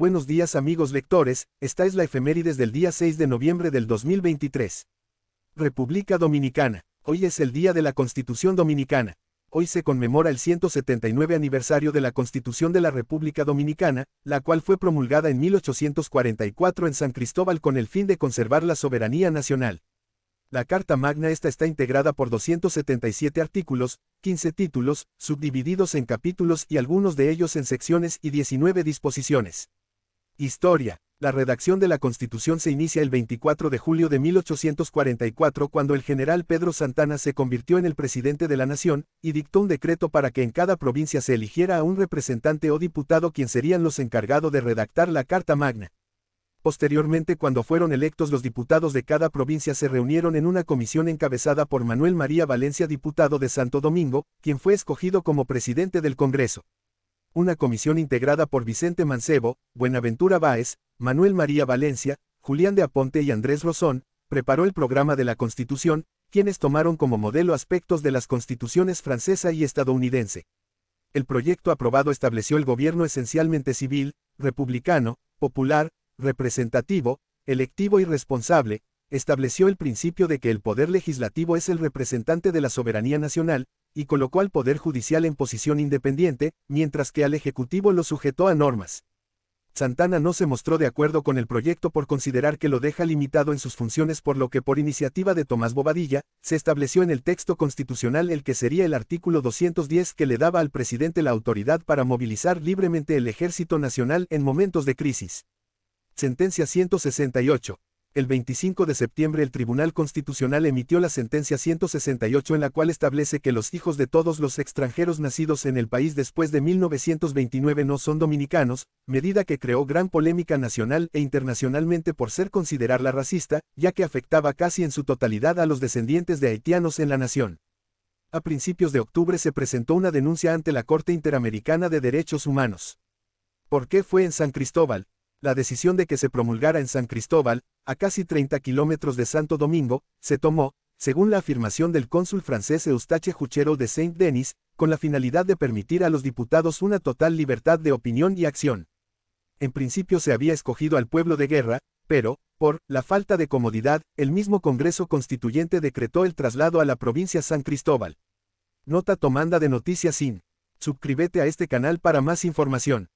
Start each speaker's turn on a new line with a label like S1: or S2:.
S1: Buenos días amigos lectores, esta es la efemérides del día 6 de noviembre del 2023. República Dominicana. Hoy es el día de la Constitución Dominicana. Hoy se conmemora el 179 aniversario de la Constitución de la República Dominicana, la cual fue promulgada en 1844 en San Cristóbal con el fin de conservar la soberanía nacional. La Carta Magna esta está integrada por 277 artículos, 15 títulos, subdivididos en capítulos y algunos de ellos en secciones y 19 disposiciones. Historia. La redacción de la Constitución se inicia el 24 de julio de 1844 cuando el general Pedro Santana se convirtió en el presidente de la nación y dictó un decreto para que en cada provincia se eligiera a un representante o diputado quien serían los encargados de redactar la Carta Magna. Posteriormente, cuando fueron electos los diputados de cada provincia se reunieron en una comisión encabezada por Manuel María Valencia, diputado de Santo Domingo, quien fue escogido como presidente del Congreso una comisión integrada por Vicente Mancebo, Buenaventura Báez, Manuel María Valencia, Julián de Aponte y Andrés Rosón, preparó el programa de la Constitución, quienes tomaron como modelo aspectos de las constituciones francesa y estadounidense. El proyecto aprobado estableció el gobierno esencialmente civil, republicano, popular, representativo, electivo y responsable, estableció el principio de que el poder legislativo es el representante de la soberanía nacional, y colocó al Poder Judicial en posición independiente, mientras que al Ejecutivo lo sujetó a normas. Santana no se mostró de acuerdo con el proyecto por considerar que lo deja limitado en sus funciones por lo que por iniciativa de Tomás Bobadilla, se estableció en el texto constitucional el que sería el artículo 210 que le daba al presidente la autoridad para movilizar libremente el Ejército Nacional en momentos de crisis. Sentencia 168 el 25 de septiembre el Tribunal Constitucional emitió la sentencia 168 en la cual establece que los hijos de todos los extranjeros nacidos en el país después de 1929 no son dominicanos, medida que creó gran polémica nacional e internacionalmente por ser considerarla racista, ya que afectaba casi en su totalidad a los descendientes de haitianos en la nación. A principios de octubre se presentó una denuncia ante la Corte Interamericana de Derechos Humanos. ¿Por qué fue en San Cristóbal, la decisión de que se promulgara en San Cristóbal, a casi 30 kilómetros de Santo Domingo, se tomó, según la afirmación del cónsul francés Eustache Juchero de Saint-Denis, con la finalidad de permitir a los diputados una total libertad de opinión y acción. En principio se había escogido al pueblo de guerra, pero, por la falta de comodidad, el mismo Congreso Constituyente decretó el traslado a la provincia San Cristóbal. Nota tomanda de Noticias Sin. Suscríbete a este canal para más información.